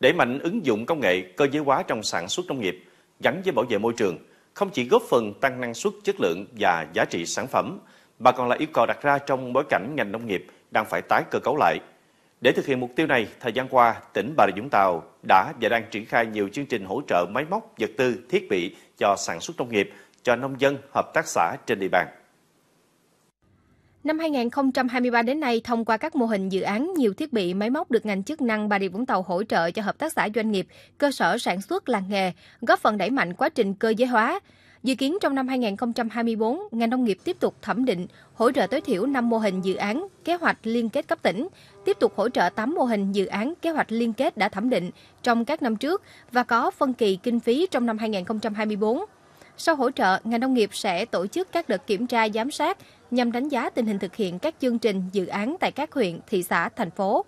Để mạnh ứng dụng công nghệ cơ giới hóa trong sản xuất nông nghiệp gắn với bảo vệ môi trường không chỉ góp phần tăng năng suất, chất lượng và giá trị sản phẩm mà còn là yêu cầu đặt ra trong bối cảnh ngành nông nghiệp đang phải tái cơ cấu lại. Để thực hiện mục tiêu này, thời gian qua, tỉnh Bà Rịa Vũng Tàu đã và đang triển khai nhiều chương trình hỗ trợ máy móc, vật tư, thiết bị cho sản xuất nông nghiệp, cho nông dân, hợp tác xã trên địa bàn. Năm 2023 đến nay, thông qua các mô hình dự án, nhiều thiết bị máy móc được ngành chức năng Bà Rịa Vũng Tàu hỗ trợ cho hợp tác xã doanh nghiệp, cơ sở sản xuất làng nghề, góp phần đẩy mạnh quá trình cơ giới hóa. Dự kiến trong năm 2024, ngành nông nghiệp tiếp tục thẩm định, hỗ trợ tối thiểu 5 mô hình dự án, kế hoạch liên kết cấp tỉnh, tiếp tục hỗ trợ 8 mô hình dự án, kế hoạch liên kết đã thẩm định trong các năm trước và có phân kỳ kinh phí trong năm 2024. Sau hỗ trợ, ngành nông nghiệp sẽ tổ chức các đợt kiểm tra giám sát nhằm đánh giá tình hình thực hiện các chương trình, dự án tại các huyện, thị xã, thành phố.